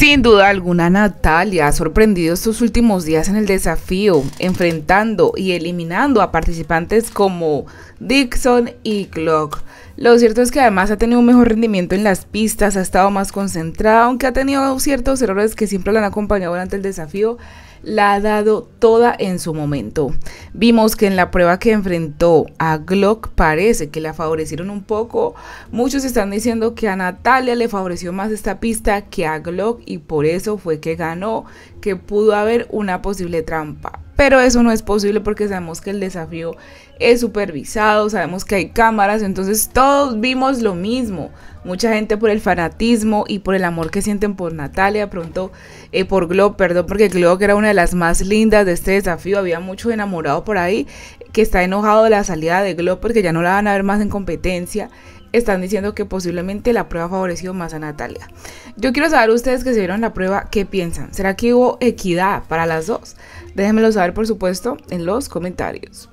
Sin duda alguna, Natalia ha sorprendido estos últimos días en el desafío, enfrentando y eliminando a participantes como Dixon y Clock. Lo cierto es que además ha tenido un mejor rendimiento en las pistas, ha estado más concentrada, aunque ha tenido ciertos errores que siempre la han acompañado durante el desafío la ha dado toda en su momento. Vimos que en la prueba que enfrentó a Glock parece que la favorecieron un poco. Muchos están diciendo que a Natalia le favoreció más esta pista que a Glock y por eso fue que ganó, que pudo haber una posible trampa pero eso no es posible porque sabemos que el desafío es supervisado, sabemos que hay cámaras, entonces todos vimos lo mismo. Mucha gente por el fanatismo y por el amor que sienten por Natalia, pronto eh, por Glow, perdón, porque creo que era una de las más lindas de este desafío, había mucho enamorado por ahí que está enojado de la salida de Glow porque ya no la van a ver más en competencia están diciendo que posiblemente la prueba favoreció más a Natalia. Yo quiero saber ustedes que se vieron la prueba, ¿qué piensan? ¿Será que hubo equidad para las dos? Déjenmelo saber, por supuesto, en los comentarios.